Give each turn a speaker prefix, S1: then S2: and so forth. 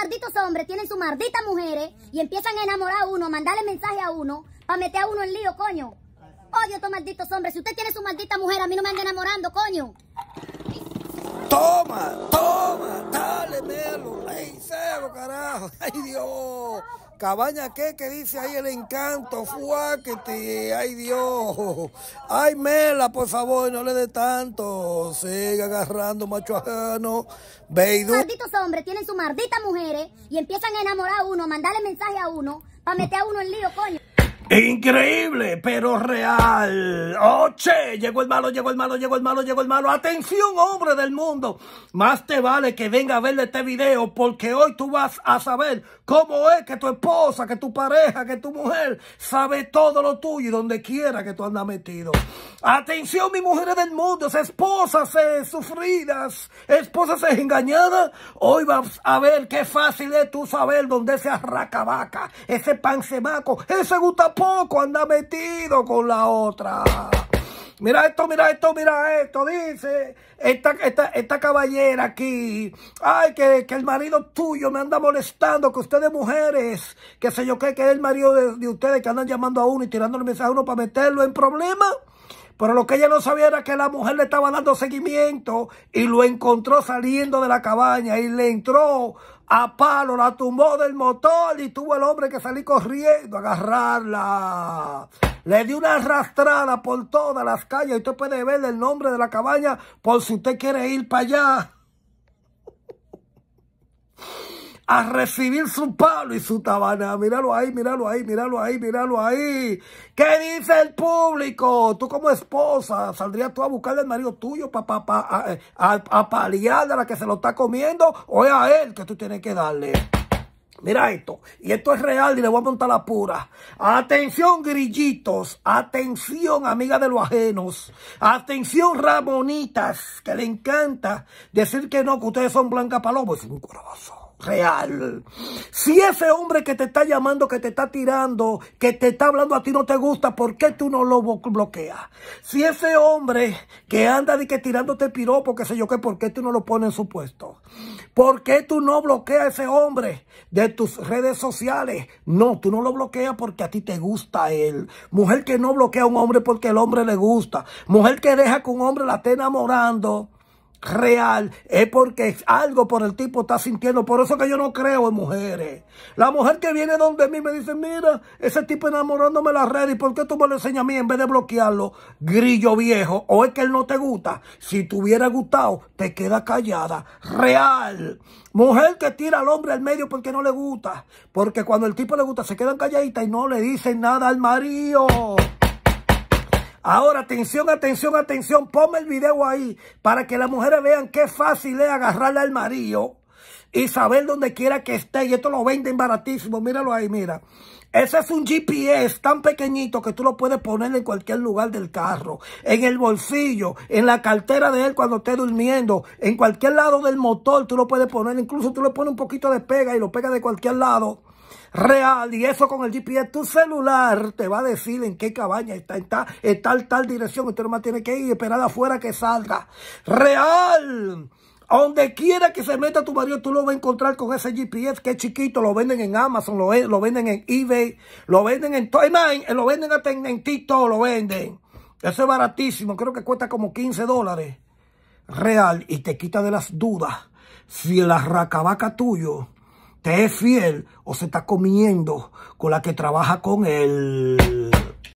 S1: malditos hombres tienen sus malditas mujeres y empiezan a enamorar a uno, mandarle mensaje a uno, para meter a uno en lío, coño. Odio a estos malditos hombres. Si usted tiene su maldita mujer, a mí no me anda enamorando, coño. Toma, toma, dale, melo. rey, cero, carajo. Ay, Dios. Cabaña que, que dice ahí el encanto, fuáquete, ay Dios, ay Mela, por favor, no le dé tanto, sigue agarrando macho ajeno, Malditos hombres tienen sus malditas mujeres ¿eh? y empiezan a enamorar a uno, mandarle mensaje a uno, para meter a uno en lío, coño. Increíble, pero real. Oche, oh, llegó el malo, llegó el malo, llegó el malo, llegó el malo. Atención, hombre del mundo. Más te vale que venga a ver este video porque hoy tú vas a saber cómo es que tu esposa, que tu pareja, que tu mujer sabe todo lo tuyo y donde quiera que tú andas metido. Atención, mi mujeres del mundo, esposas eh, sufridas, esposas es engañadas. Hoy vas a ver qué fácil es tú saber dónde ese vaca, ese semaco, ese gutapo poco anda metido con la otra. Mira esto, mira esto, mira esto. Dice esta, esta, esta caballera aquí. Ay, que, el marido tuyo me anda molestando. Que ustedes mujeres, que se yo qué, que es el marido de, ustedes que andan llamando a uno y el mensaje a uno para meterlo en problema Pero lo que ella no sabía era que la mujer le estaba dando seguimiento y lo encontró saliendo de la cabaña y le entró a palo, la tumbó del motor y tuvo el hombre que salir corriendo a agarrarla. Le di una arrastrada por todas las calles. Usted puede ver el nombre de la cabaña por si usted quiere ir para allá a recibir su palo y su tabana. Míralo ahí, míralo ahí, míralo ahí, míralo ahí. ¿Qué dice el público? Tú como esposa, ¿saldrías tú a buscarle al marido tuyo para pa, pa, eh, a, a, paliar de la que se lo está comiendo? ¿O es a él que tú tienes que darle? Mira esto, y esto es real y le voy a montar la pura. Atención grillitos, atención amiga de los ajenos, atención ramonitas, que le encanta decir que no, que ustedes son blanca paloma. Es un corazón real. Si ese hombre que te está llamando, que te está tirando, que te está hablando a ti no te gusta, ¿por qué tú no lo bloqueas? Si ese hombre que anda de que tirándote piropo, que sé yo qué, ¿por qué tú no lo pones en su puesto? ¿Por qué tú no bloqueas a ese hombre de tus redes sociales? No, tú no lo bloqueas porque a ti te gusta él. Mujer que no bloquea a un hombre porque el hombre le gusta. Mujer que deja que un hombre la esté enamorando real, es porque algo por el tipo está sintiendo. Por eso que yo no creo en mujeres. La mujer que viene donde mí me dice, mira, ese tipo enamorándome la red, ¿y por qué tú me lo enseñas a mí en vez de bloquearlo? Grillo viejo, o es que él no te gusta. Si te hubiera gustado, te queda callada. Real. Mujer que tira al hombre al medio porque no le gusta. Porque cuando el tipo le gusta, se quedan calladita y no le dicen nada al marido. Ahora, atención, atención, atención. Ponme el video ahí para que las mujeres vean qué fácil es agarrarle al marido y saber dónde quiera que esté. Y esto lo venden baratísimo. Míralo ahí, mira. Ese es un GPS tan pequeñito que tú lo puedes poner en cualquier lugar del carro, en el bolsillo, en la cartera de él cuando esté durmiendo, en cualquier lado del motor tú lo puedes poner, incluso tú le pones un poquito de pega y lo pega de cualquier lado real y eso con el GPS, tu celular te va a decir en qué cabaña está, en tal, tal, dirección, usted nomás tiene que ir y esperar afuera que salga. Real. donde quiera que se meta tu marido, tú lo vas a encontrar con ese GPS que es chiquito. Lo venden en Amazon, lo, lo venden en eBay, lo venden en, lo venden hasta en, lo venden. Eso es baratísimo, creo que cuesta como 15 dólares real y te quita de las dudas si la racabaca tuyo es fiel o se está comiendo con la que trabaja con él.